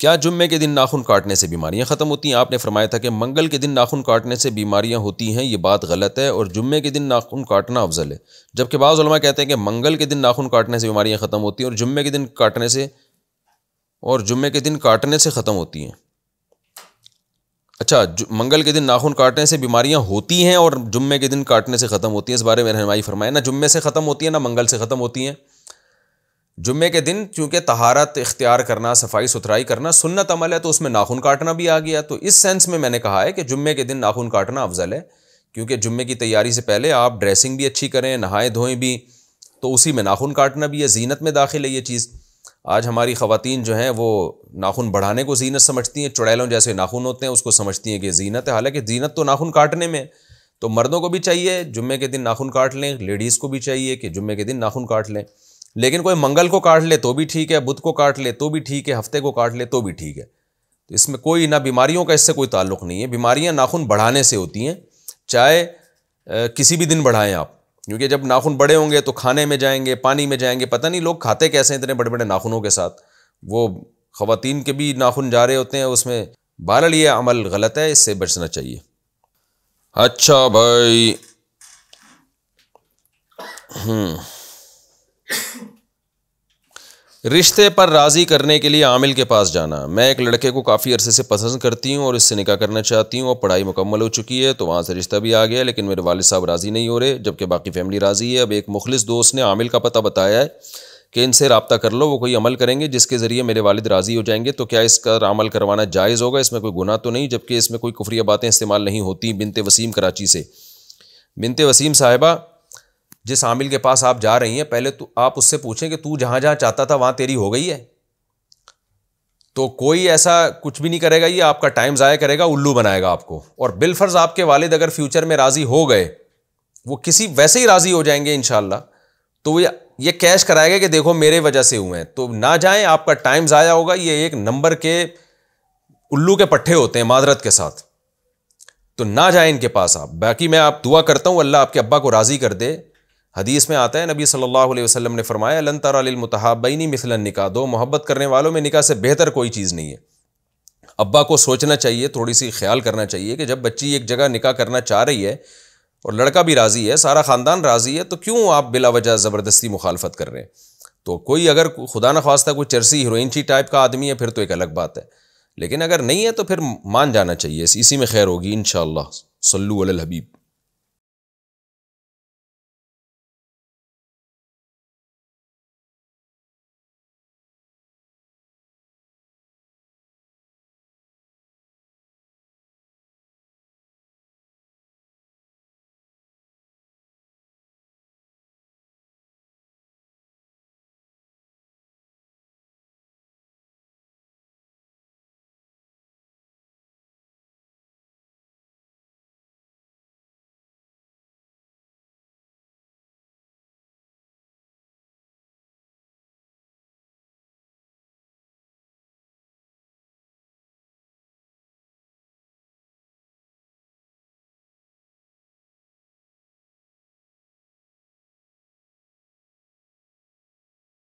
क्या जुम्मे के दिन नाखून काटने से बीमारियां ख़त्म होती हैं आपने फरमाया था कि मंगल के दिन नाखून काटने से बीमारियां होती हैं ये बात गलत है और जुम्मे के दिन नाखून काटना अफजल है जबकि बाज़ा कहते हैं कि मंगल के दिन नाखून काटने से बीमारियां ख़त्म होती हैं और जुम्मे के दिन काटने से और जुम्मे के दिन काटने से ख़त्म होती हैं अच्छा मंगल के दिन नाखून काटने से बीमारियां होती हैं और जुम्मे के दिन काटने से ख़त्म होती हैं इस बारे में रहनमाई फरमाए ना जुम्मे से ख़त्म होती हैं ना मंगल से ख़त्म होती हैं जुम्मे के दिन चूँकि तहारत इख्तियार करना सफाई सुथराई करना सुन्नत अमल है तो उसमें नाखून काटना भी आ गया तो इस सेंस में मैंने कहा है कि जुम्मे के दिन नाखून काटना अफजल है क्योंकि जुम्मे की तैयारी से पहले आप ड्रेसिंग भी अच्छी करें नहाए धोएं भी तो उसी में नाखून काटना भी है जीनत में दाखिल है ये चीज़ आज हमारी ख़वातीन जो हैं वो नाखून बढ़ाने को जीनत समझती हैं चुड़ैलों जैसे नाखून होते हैं उसको समझती हैं कि जीनत है हालांकि जीनत तो नाखून काटने में तो मर्दों को भी चाहिए जुम्मे के दिन नाखून काट लें लेडीज़ को भी चाहिए कि जुम्मे के दिन नाखून काट लें लेकिन कोई मंगल को काट ले तो भी ठीक है बुध को काट ले तो भी ठीक है हफ्ते को काट ले तो भी ठीक है तो इसमें कोई ना बीमारियों का इससे कोई ताल्लुक नहीं है बीमारियां नाखून बढ़ाने से होती हैं चाहे किसी भी दिन बढ़ाएं आप क्योंकि जब नाखून बड़े होंगे तो खाने में जाएंगे पानी में जाएंगे पता नहीं लोग खाते कैसे हैं इतने बड़े बड़े नाखूनों के साथ वो ख़वान के भी नाखून जा रहे होते हैं उसमें बाल ये अमल गलत है इससे बचना चाहिए अच्छा भाई हम्म रिश्ते पर राज़ी करने के लिए आमिल के पास जाना मैं एक लड़के को काफ़ी अरसे से पसंद करती हूँ और इससे निकाह करना चाहती हूँ और पढ़ाई मुकम्मल हो चुकी है तो वहाँ से रिश्ता भी आ गया लेकिन मेरे वालद साहब राज़ी नहीं हो रहे जबकि बाकी फैमिली राज़ी है अब एक मुखलिस दोस्त ने आमिल का पता बताया है कि इनसे रबता कर लो वो कोई अमल करेंगे जिसके ज़रिए मेरे वालद राज़ी हो जाएंगे तो क्या इसका अमल करवाना जायज़ होगा इसमें कोई गुना तो नहीं जबकि इसमें कोई कुफरिया बातें इस्तेमाल नहीं होती बिनते वसीम कराची से बिनते वसीम साहिबा जिस आमिल के पास आप जा रही हैं पहले तो आप उससे पूछें कि तू जहाँ जहाँ चाहता था वहाँ तेरी हो गई है तो कोई ऐसा कुछ भी नहीं करेगा ये आपका टाइम ज़ाया करेगा उल्लू बनाएगा आपको और बिलफर्ज आपके वालिद अगर फ्यूचर में राज़ी हो गए वो किसी वैसे ही राज़ी हो जाएंगे इन तो वो ये कैश कराएगा कि देखो मेरे वजह से हुए हैं तो ना जाएं आपका टाइम ज़ाया होगा ये एक नंबर के उल्लू के पट्ठे होते हैं माजरत के साथ तो ना जाएं इनके पास आप बाकी मैं आप दुआ करता हूँ अल्लाह आपके अब्बा को राज़ी कर दे हदीस में आता है नबी सल्लल्लाहु अलैहि वसल्लम ने फरमाया लन तरमतहाबैनी मिसलन निका दो मोहब्बत करने वालों में निका से बेहतर कोई चीज़ नहीं है अब्बा को सोचना चाहिए थोड़ी सी ख्याल करना चाहिए कि जब बच्ची एक जगह निका करना चाह रही है और लड़का भी राज़ी है सारा ख़ानदान राज़ी है तो क्यों आप बिला वजह ज़बरदस्ती मुखालफत कर रहे हैं तो कोई अगर खुदा न खास्ता कोई चरसी हिरोइनची टाइप का आदमी है फिर तो एक अलग बात है लेकिन अगर नहीं है तो फिर मान जाना चाहिए इसी में खैर होगी इन शल्लू हबीब